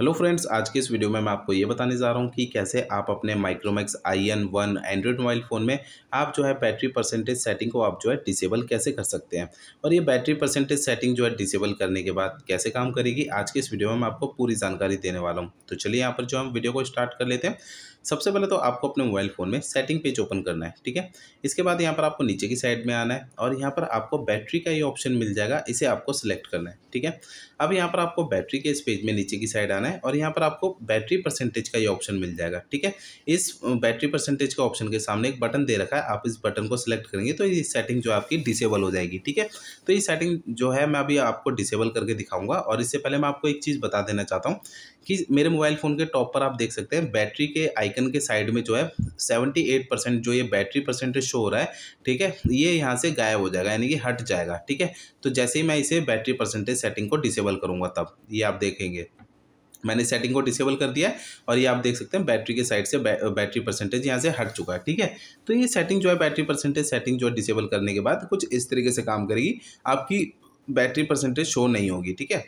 hello friends आज के इस वीडियो में मैं आपको ये बताने जा रहा हूँ कि कैसे आप अपने Micromax I N one Android mobile phone में आप जो है बैटरी परसेंटेज सेटिंग को आप जो है डिसेबल कैसे कर सकते हैं और ये बैटरी परसेंटेज सेटिंग जो है डिसेबल करने के बाद कैसे काम करेगी आज के इस वीडियो में मैं आपको पूरी जानकारी देने वाला हूँ तो चलिए यहाँ पर जो हम वीडियो को स्टार्ट कर लेते हैं सबसे पहले तो आपको अपने मोबाइल फ़ोन में सेटिंग पेज ओपन करना है ठीक है इसके बाद यहाँ पर आपको नीचे की साइड में आना है और यहाँ पर आपको बैटरी का ये ऑप्शन मिल जाएगा इसे आपको सिलेक्ट करना है ठीक है अब यहाँ पर आपको बैटरी के इस पेज में नीचे की साइड आना है करना है और यहाँ पर आपको बैटरी परसेंटेज का ये ऑप्शन मिल जाएगा ठीक है इस बैटरी परसेंटेज के ऑप्शन के सामने एक बटन दे रखा है आप इस बटन को सिलेक्ट करेंगे तो ये सेटिंग जो आपकी डिसेबल हो जाएगी ठीक है तो ये सेटिंग जो है मैं अभी आपको डिसेबल करके दिखाऊंगा और इससे पहले मैं आपको एक चीज़ बता देना चाहता हूँ कि मेरे मोबाइल फ़ोन के टॉप पर आप देख सकते हैं बैटरी के आइकन के साइड में जो है सेवेंटी जो ये बैटरी परसेंटेज शो हो रहा है ठीक है ये यहाँ से गायब हो जाएगा यानी कि हट जाएगा ठीक है तो जैसे ही मैं इसे बैटरी परसेंटेज सेटिंग को डिसेबल करूँगा तब ये आप देखेंगे मैंने सेटिंग को डिसेबल कर दिया है और ये आप देख सकते हैं बैटरी के साइड से बै, बैटरी परसेंटेज यहाँ से हट चुका है ठीक है तो ये सेटिंग जो है बैटरी परसेंटेज सेटिंग जो है डिसेबल करने के बाद कुछ इस तरीके से काम करेगी आपकी बैटरी परसेंटेज शो नहीं होगी ठीक है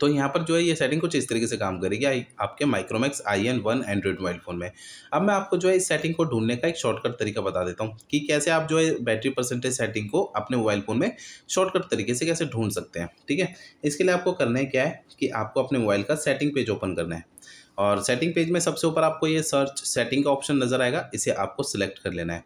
तो यहाँ पर जो है ये सेटिंग कुछ इस तरीके से काम करेगी आपके Micromax I N one Android mobile phone में अब मैं आपको जो है इस सेटिंग को ढूंढने का एक शॉर्टकट तरीका बता देता हूँ कि कैसे आप जो है बैटरी परसेंटेज सेटिंग को अपने मोबाइल फ़ोन में शॉर्टकट तरीके से कैसे ढूंढ सकते हैं ठीक है इसके लिए आपको करना है क्या है कि आपको अपने मोबाइल का सेटिंग पेज ओपन करना है और सेटिंग पेज में सबसे ऊपर आपको ये सर्च सेटिंग का ऑप्शन नज़र आएगा इसे आपको सिलेक्ट कर लेना है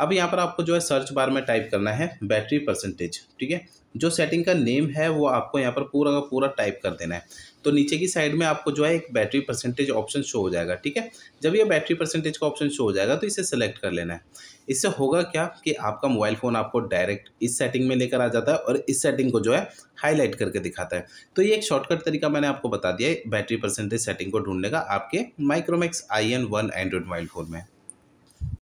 अब यहाँ पर आपको जो है सर्च बार में टाइप करना है बैटरी परसेंटेज ठीक है जो सेटिंग का नेम है वो आपको यहाँ पर पूरा का पूरा टाइप कर देना है तो नीचे की साइड में आपको जो है एक बैटरी परसेंटेज ऑप्शन शो हो जाएगा ठीक है जब ये बैटरी परसेंटेज का ऑप्शन शो हो जाएगा तो इसे सेलेक्ट कर लेना है इससे होगा क्या कि आपका मोबाइल फ़ोन आपको डायरेक्ट इस सेटिंग में लेकर आ जाता है और इस सेटिंग को जो है हाईलाइट करके दिखाता है तो ये एक शॉर्टकट तरीका मैंने आपको बता दिया है बैटरी परसेंटेज सेटिंग को को ढूंढने का आपके Micromax I N one Android mobile phone में